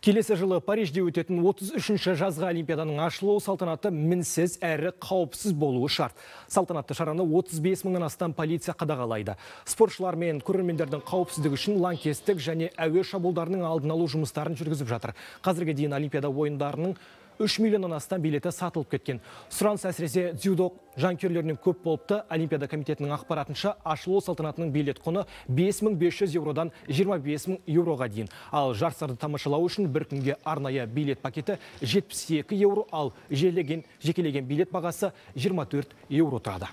Келесі жылы Парижде өтетін 33-ші жазғы олимпиаданың ашылу салтанаты мінсіз әрі қауіпсіз болуы шарт. Салтанатты шараны 35 мыңнан астам полиция қадағалайды. Спортшылар мен көрермендердің қауіпсіздігі үшін лаңкестік және әуе шабуылдарының алдын алу жұмыстарын жүргізіп жатыр. Қазірге дейін олимпиада ойындарының 3 миллионнан астам билеті сатылып кеткен. Сұраныс әсіресе дзюдо жанкүйерлерінің көп болыпты. Олимпиада комитетінің ақпаратынша ашылу салтанатының билет құны 5500 еуродан 25000 еуроға дейін. Ал жарыстарды тамашалау үшін бір күнге арнайы билет пакеті 72 евро, ал жекелеген билет бағасы 24 евро тұрады.